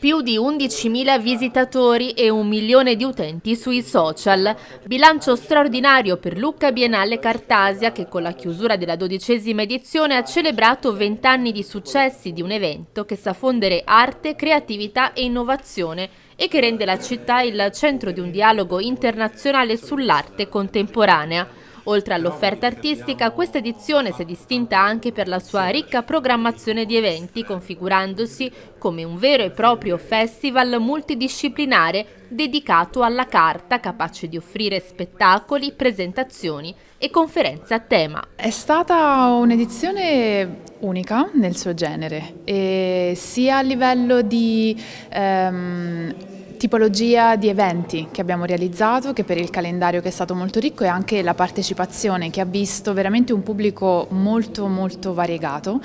più di 11.000 visitatori e un milione di utenti sui social. Bilancio straordinario per Lucca Biennale Cartasia che con la chiusura della dodicesima edizione ha celebrato 20 anni di successi di un evento che sa fondere arte, creatività e innovazione e che rende la città il centro di un dialogo internazionale sull'arte contemporanea. Oltre all'offerta artistica, questa edizione si è distinta anche per la sua ricca programmazione di eventi, configurandosi come un vero e proprio festival multidisciplinare dedicato alla carta, capace di offrire spettacoli, presentazioni e conferenze a tema. È stata un'edizione unica nel suo genere, sia a livello di... Ehm, tipologia di eventi che abbiamo realizzato, che per il calendario che è stato molto ricco e anche la partecipazione che ha visto veramente un pubblico molto molto variegato.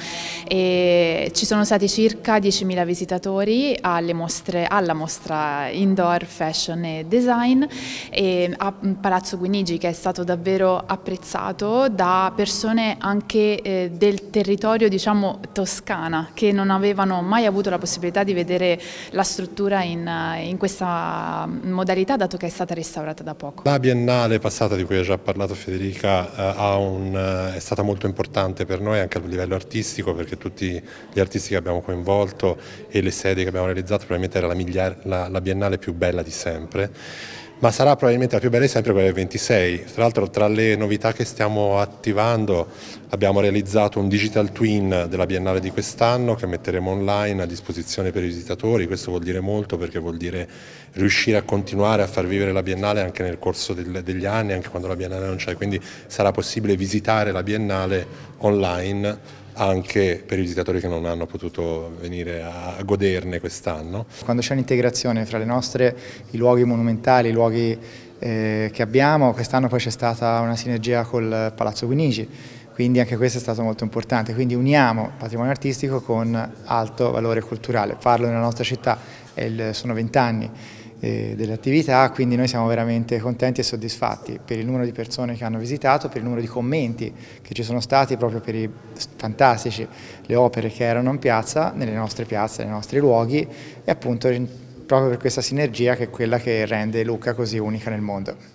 E ci sono stati circa 10.000 visitatori mostre, alla mostra Indoor Fashion e Design e a mm, Palazzo Guinigi che è stato davvero apprezzato da persone anche eh, del territorio diciamo toscana che non avevano mai avuto la possibilità di vedere la struttura in, eh, in questo questa mm, modalità dato che è stata restaurata da poco? La Biennale passata di cui ha già parlato Federica eh, un, eh, è stata molto importante per noi anche a livello artistico perché tutti gli artisti che abbiamo coinvolto e le sedi che abbiamo realizzato probabilmente era la, la, la Biennale più bella di sempre ma sarà probabilmente la più bella sempre quella del 26. Tra l'altro tra le novità che stiamo attivando abbiamo realizzato un digital twin della Biennale di quest'anno che metteremo online a disposizione per i visitatori, questo vuol dire molto perché vuol dire riuscire a continuare a far vivere la Biennale anche nel corso del, degli anni, anche quando la Biennale non c'è, quindi sarà possibile visitare la Biennale online anche per i visitatori che non hanno potuto venire a goderne quest'anno. Quando c'è un'integrazione fra le nostre, i luoghi monumentali, i luoghi eh, che abbiamo, quest'anno poi c'è stata una sinergia col Palazzo Guinigi, quindi anche questo è stato molto importante. Quindi uniamo patrimonio artistico con alto valore culturale. farlo nella nostra città, sono vent'anni eh, delle attività, quindi noi siamo veramente contenti e soddisfatti per il numero di persone che hanno visitato, per il numero di commenti che ci sono stati proprio per i fantastici le opere che erano in piazza, nelle nostre piazze, nei nostri luoghi e appunto proprio per questa sinergia che è quella che rende Lucca così unica nel mondo.